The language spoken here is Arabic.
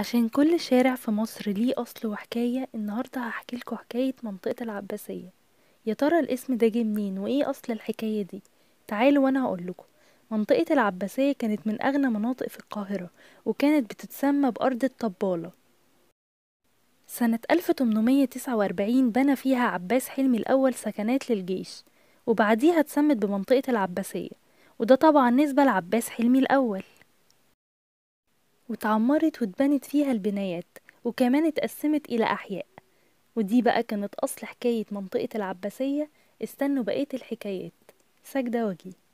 عشان كل شارع في مصر ليه أصل وحكاية النهاردة لكم حكاية منطقة العباسية يا ترى الاسم ده جه منين وإيه أصل الحكاية دي تعالوا وأنا لكم منطقة العباسية كانت من أغنى مناطق في القاهرة وكانت بتتسمى بأرض الطبالة سنة 1849 بنى فيها عباس حلمي الأول سكنات للجيش وبعديها اتسمت بمنطقة العباسية وده طبعا نسبة لعباس حلمي الأول واتعمرت واتبنت فيها البنايات وكمان اتقسمت إلى أحياء ودي بقى كانت أصل حكاية منطقة العباسية استنوا بقية الحكايات سجدة وجيه